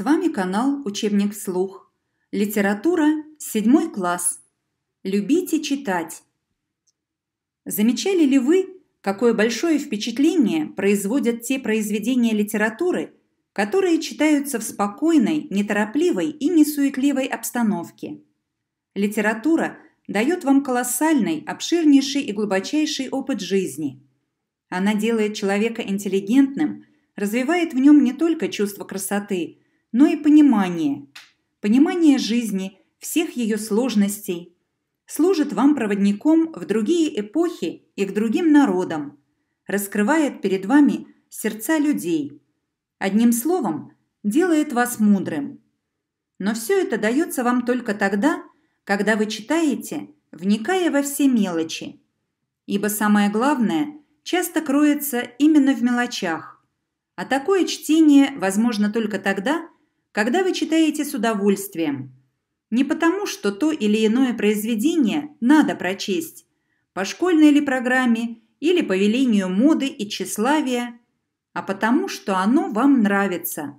С вами канал «Учебник вслух». Литература, седьмой класс. Любите читать. Замечали ли вы, какое большое впечатление производят те произведения литературы, которые читаются в спокойной, неторопливой и несуетливой обстановке? Литература дает вам колоссальный, обширнейший и глубочайший опыт жизни. Она делает человека интеллигентным, развивает в нем не только чувство красоты – но и понимание. Понимание жизни, всех ее сложностей, служит вам проводником в другие эпохи и к другим народам, раскрывает перед вами сердца людей. Одним словом, делает вас мудрым. Но все это дается вам только тогда, когда вы читаете, вникая во все мелочи. Ибо самое главное часто кроется именно в мелочах. А такое чтение возможно только тогда, когда вы читаете с удовольствием. Не потому, что то или иное произведение надо прочесть по школьной ли программе или по велению моды и тщеславия, а потому, что оно вам нравится.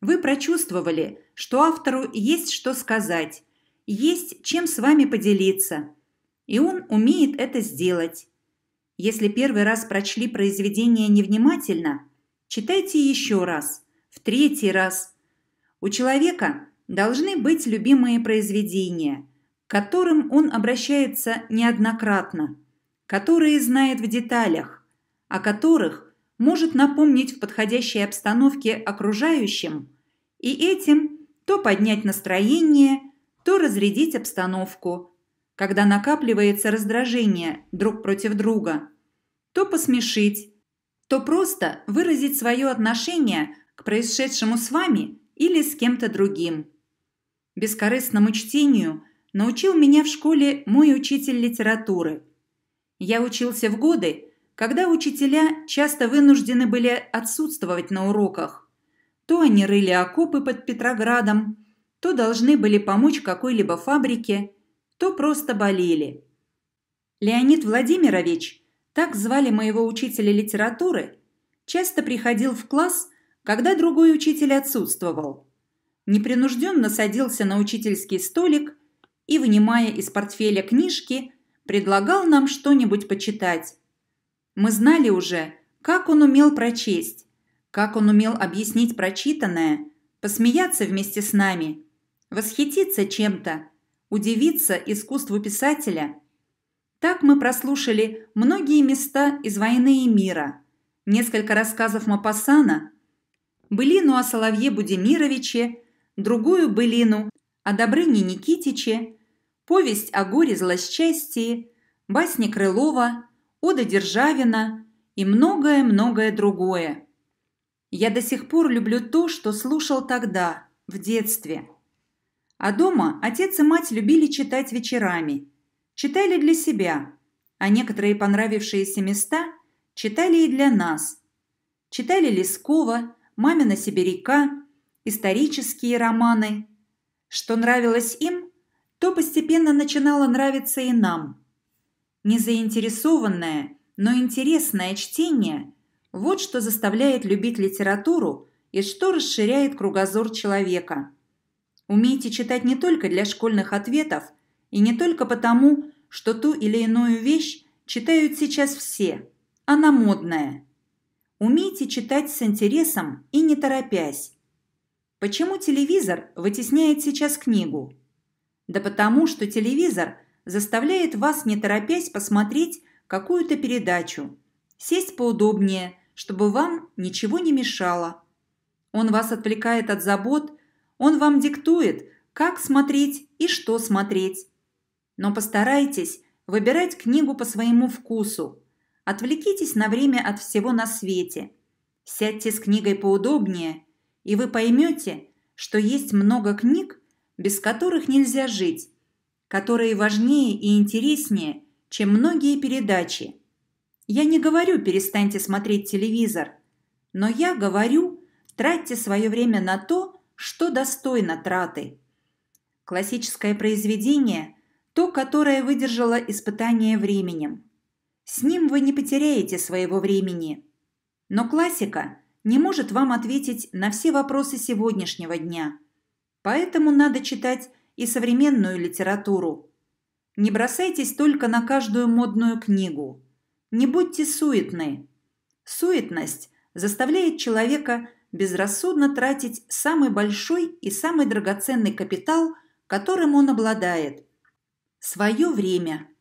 Вы прочувствовали, что автору есть что сказать, есть чем с вами поделиться, и он умеет это сделать. Если первый раз прочли произведение невнимательно, читайте еще раз, в третий раз – у человека должны быть любимые произведения, к которым он обращается неоднократно, которые знает в деталях, о которых может напомнить в подходящей обстановке окружающим и этим то поднять настроение, то разрядить обстановку, когда накапливается раздражение друг против друга, то посмешить, то просто выразить свое отношение к происшедшему с вами или с кем-то другим. Бескорыстному чтению научил меня в школе мой учитель литературы. Я учился в годы, когда учителя часто вынуждены были отсутствовать на уроках. То они рыли окопы под Петроградом, то должны были помочь какой-либо фабрике, то просто болели. Леонид Владимирович, так звали моего учителя литературы, часто приходил в класс – когда другой учитель отсутствовал. Непринужденно садился на учительский столик и, вынимая из портфеля книжки, предлагал нам что-нибудь почитать. Мы знали уже, как он умел прочесть, как он умел объяснить прочитанное, посмеяться вместе с нами, восхититься чем-то, удивиться искусству писателя. Так мы прослушали многие места из «Войны и мира», несколько рассказов Мапасана былину о Соловье Будимировиче, другую былину о Добрыне Никитиче, повесть о горе злосчастии, басни Крылова, ода Державина и многое-многое другое. Я до сих пор люблю то, что слушал тогда, в детстве. А дома отец и мать любили читать вечерами. Читали для себя, а некоторые понравившиеся места читали и для нас. Читали Лескова, мамина сибиряка, исторические романы. Что нравилось им, то постепенно начинало нравиться и нам. Незаинтересованное, но интересное чтение – вот что заставляет любить литературу и что расширяет кругозор человека. Умейте читать не только для школьных ответов и не только потому, что ту или иную вещь читают сейчас все. Она модная – Умейте читать с интересом и не торопясь. Почему телевизор вытесняет сейчас книгу? Да потому что телевизор заставляет вас не торопясь посмотреть какую-то передачу, сесть поудобнее, чтобы вам ничего не мешало. Он вас отвлекает от забот, он вам диктует, как смотреть и что смотреть. Но постарайтесь выбирать книгу по своему вкусу, Отвлекитесь на время от всего на свете. Сядьте с книгой поудобнее, и вы поймете, что есть много книг, без которых нельзя жить, которые важнее и интереснее, чем многие передачи. Я не говорю перестаньте смотреть телевизор, но я говорю тратьте свое время на то, что достойно траты. Классическое произведение – то, которое выдержало испытание временем. С ним вы не потеряете своего времени. Но классика не может вам ответить на все вопросы сегодняшнего дня. Поэтому надо читать и современную литературу. Не бросайтесь только на каждую модную книгу. Не будьте суетны. Суетность заставляет человека безрассудно тратить самый большой и самый драгоценный капитал, которым он обладает – свое время –